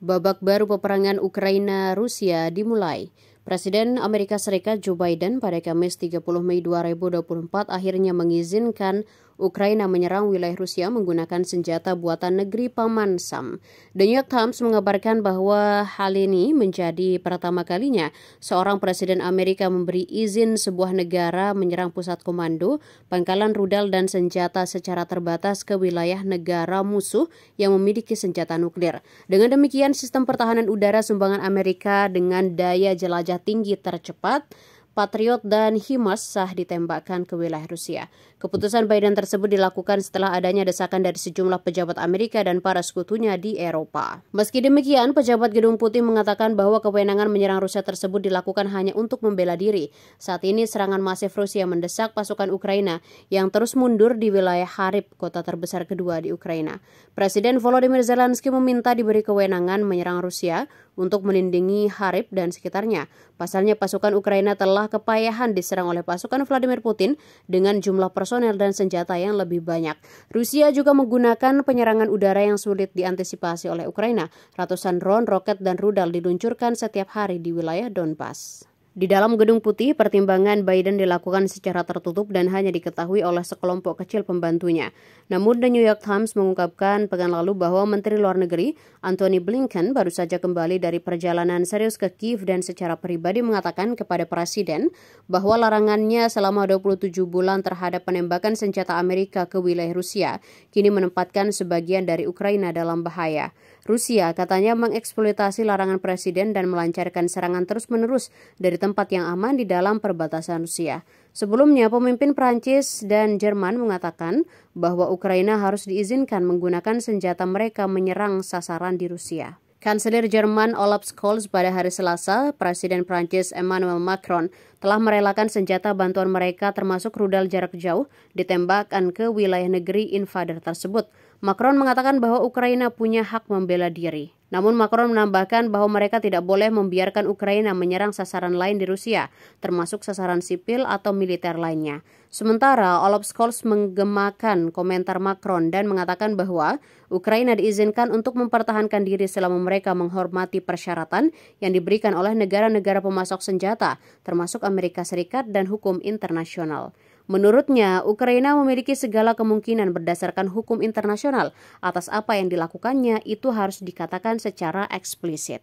Babak baru peperangan Ukraina-Rusia dimulai. Presiden Amerika Serikat Joe Biden pada Kamis 30 Mei 2024 akhirnya mengizinkan Ukraina menyerang wilayah Rusia menggunakan senjata buatan negeri Paman Sam. The New York Times mengabarkan bahwa hal ini menjadi pertama kalinya seorang presiden Amerika memberi izin sebuah negara menyerang pusat komando, pangkalan rudal dan senjata secara terbatas ke wilayah negara musuh yang memiliki senjata nuklir. Dengan demikian, sistem pertahanan udara sumbangan Amerika dengan daya jelajah tinggi tercepat Patriot dan Himas sah ditembakkan ke wilayah Rusia. Keputusan Biden tersebut dilakukan setelah adanya desakan dari sejumlah pejabat Amerika dan para sekutunya di Eropa. Meski demikian, pejabat Gedung Putih mengatakan bahwa kewenangan menyerang Rusia tersebut dilakukan hanya untuk membela diri. Saat ini serangan masif Rusia mendesak pasukan Ukraina yang terus mundur di wilayah Harib, kota terbesar kedua di Ukraina. Presiden Volodymyr Zelensky meminta diberi kewenangan menyerang Rusia untuk melindungi Harib dan sekitarnya. Pasalnya pasukan Ukraina telah kepayahan diserang oleh pasukan Vladimir Putin dengan jumlah personel personel dan senjata yang lebih banyak. Rusia juga menggunakan penyerangan udara yang sulit diantisipasi oleh Ukraina. Ratusan drone, roket, dan rudal diluncurkan setiap hari di wilayah Donbas. Di dalam gedung putih, pertimbangan Biden dilakukan secara tertutup dan hanya diketahui oleh sekelompok kecil pembantunya. Namun, The New York Times mengungkapkan pekan lalu bahwa Menteri Luar Negeri Anthony Blinken baru saja kembali dari perjalanan serius ke Kiev dan secara pribadi mengatakan kepada Presiden bahwa larangannya selama 27 bulan terhadap penembakan senjata Amerika ke wilayah Rusia kini menempatkan sebagian dari Ukraina dalam bahaya. Rusia katanya mengeksploitasi larangan presiden dan melancarkan serangan terus-menerus dari tempat yang aman di dalam perbatasan Rusia. Sebelumnya, pemimpin Prancis dan Jerman mengatakan bahwa Ukraina harus diizinkan menggunakan senjata mereka menyerang sasaran di Rusia. Kanselir Jerman Olaf Scholz pada hari Selasa, Presiden Prancis Emmanuel Macron telah merelakan senjata bantuan mereka termasuk rudal jarak jauh ditembakkan ke wilayah negeri invader tersebut. Macron mengatakan bahwa Ukraina punya hak membela diri. Namun Macron menambahkan bahwa mereka tidak boleh membiarkan Ukraina menyerang sasaran lain di Rusia, termasuk sasaran sipil atau militer lainnya. Sementara Olaf Scholz menggemakan komentar Macron dan mengatakan bahwa Ukraina diizinkan untuk mempertahankan diri selama mereka menghormati persyaratan yang diberikan oleh negara-negara pemasok senjata, termasuk Amerika Serikat dan hukum internasional. Menurutnya, Ukraina memiliki segala kemungkinan berdasarkan hukum internasional atas apa yang dilakukannya itu harus dikatakan secara eksplisit.